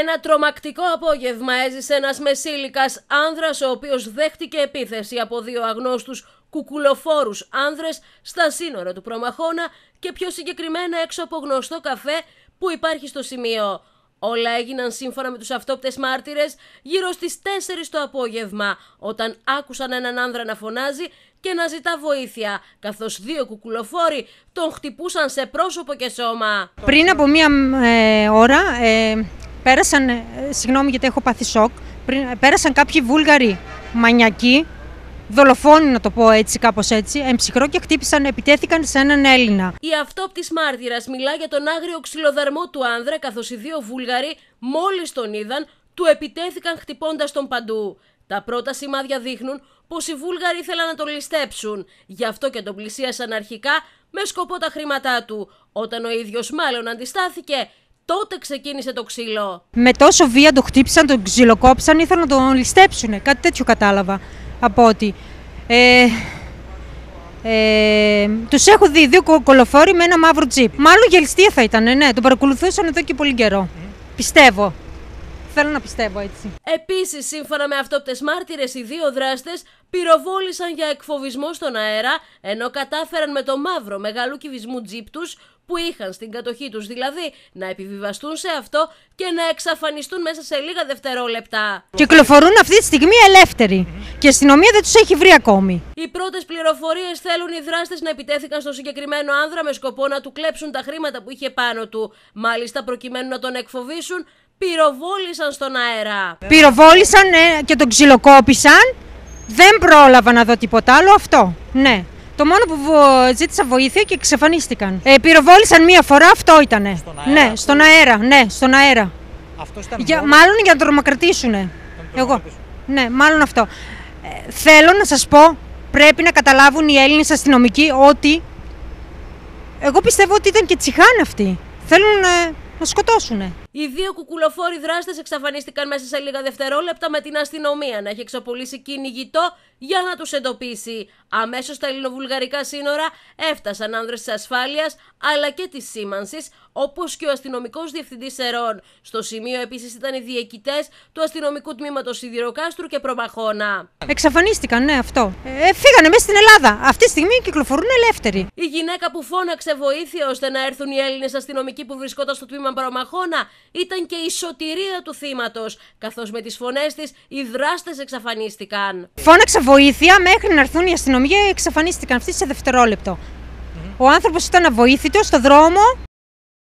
Ένα τρομακτικό απόγευμα έζησε ένας μεσήλικας άνδρας ο οποίος δέχτηκε επίθεση από δύο αγνώστους κουκουλοφόρους άνδρες στα σύνορα του Προμαχώνα και πιο συγκεκριμένα έξω από γνωστό καφέ που υπάρχει στο σημείο. Όλα έγιναν σύμφωνα με τους αυτόπτες μάρτυρες γύρω στις 4 το απόγευμα, όταν άκουσαν έναν άνδρα να φωνάζει και να ζητά βοήθεια, καθώς δύο κουκουλοφόροι τον χτυπούσαν σε πρόσωπο και σώμα. Πριν από μία ε, ώρα ε, πέρασαν, ε, συγγνώμη γιατί έχω πάθει σοκ, πριν, ε, πέρασαν κάποιοι Βούλγαροι μανιακοί, δολοφόνοι να το πω έτσι κάπως έτσι, εμψυχρό και χτύπησαν, επιτέθηκαν σε έναν Έλληνα. Η αυτόπτης μάρτυρας μιλά για τον άγριο ξυλοδαρμό του άνδρα, καθώς οι δύο Βούλγαροι μόλις τον είδαν, του επιτέθηκαν χτυπώντας τον παντού. Τα πρώτα σημάδια δείχνουν πως οι Βούλγαροι ήθελαν να τον ληστέψουν, γι' αυτό και τον πλησίασαν αρχικά με σκοπό τα χρήματά του. Όταν ο ίδιος μάλλον αντιστάθηκε, Τότε ξεκίνησε το ξύλο. Με τόσο βία το χτύπησαν, τον ξυλοκόψαν, ήθελαν να τον ληστέψουν. Κάτι τέτοιο κατάλαβα από ότι. Ε, ε, τους έχω δει δύο κολοφόροι με ένα μαύρο τζιπ. Μάλλον γελιστία θα ήταν, ναι, τον παρακολουθούσαν εδώ και πολύ καιρό. Πιστεύω. Θέλω να πιστεύω έτσι. Επίσης, σύμφωνα με αυτόπτες μάρτυρες, οι δύο δράστες πυροβόλησαν για εκφοβισμό στον αέρα, ενώ κατάφεραν με το μαύρο μεγάλου κυβισμού τζιπ τους που είχαν στην κατοχή τους, δηλαδή να επιβιβαστούν σε αυτό και να εξαφανιστούν μέσα σε λίγα δευτερόλεπτα. Κυκλοφορούν αυτή τη στιγμή ελεύθεροι και η αστυνομία δεν τους έχει βρει ακόμη. Οι πρώτες πληροφορίες θέλουν οι δράστες να επιτέθηκαν στο συγκεκριμένο άνδρα με σκοπό να του κλέψουν τα χρήματα που είχε πάνω του. Μάλιστα προκειμένου να τον εκφοβήσουν πυροβόλησαν στον αέρα. Πυροβόλησαν ε, και τον ξυλοκόπησαν. Δεν πρόλαβα να δω τίποτα άλλο αυτό. Ναι. Το μόνο που ζήτησα βοήθεια και εξαφανίστηκαν. Ε, πυροβόλησαν μία φορά, αυτό ήτανε. Στον ναι, αέρα. Ναι, στον αέρα. Ναι, στον αέρα. Αυτό ήταν για, Μάλλον για να τρομοκρατήσουν. Εγώ. Ναι, μάλλον αυτό. Ε, θέλω να σας πω, πρέπει να καταλάβουν οι Έλληνες αστυνομικοί ότι... Εγώ πιστεύω ότι ήταν και τσιχάν αυτοί. Θέλουν ε, να σκοτώσουν. Οι δύο κουκουλοφόροι δράστες εξαφανίστηκαν μέσα σε λίγα δευτερόλεπτα με την αστυνομία να έχει εξαπολύσει κυνηγητό για να τους εντοπίσει. Αμέσως στα ελληνοβουλγαρικά σύνορα έφτασαν άνδρες της ασφάλειας αλλά και της σήμανσης, όπως και ο αστυνομικός διευθυντής Ερών. Στο σημείο επίσης ήταν οι διοικητές του αστυνομικού τμήματος Σιδηροκάστρου και Προμαχώνα. Εξαφανίστηκαν, ναι, αυτό. Ε, φύγανε μέσα στην Ελλάδα. Αυτή τη στιγμή κυκλοφορούν ελεύθεροι. Η γυναίκα που φώναξε βοήθεια ώστε να έρθουν οι Έλληνες αστυνομικοί που βρισκόταν στο τμήμα Προμαχώνα ήταν και η σωτηρία του θύματος, καθώς με τις φωνές της οι δράστες εξαφανίστηκαν. Φώναξα βοήθεια μέχρι να έρθουν οι αστυνομικοί και εξαφανίστηκαν αυτοί σε δευτερολεπτο Ο άνθρωπος ήταν αβοήθητος στο δρόμο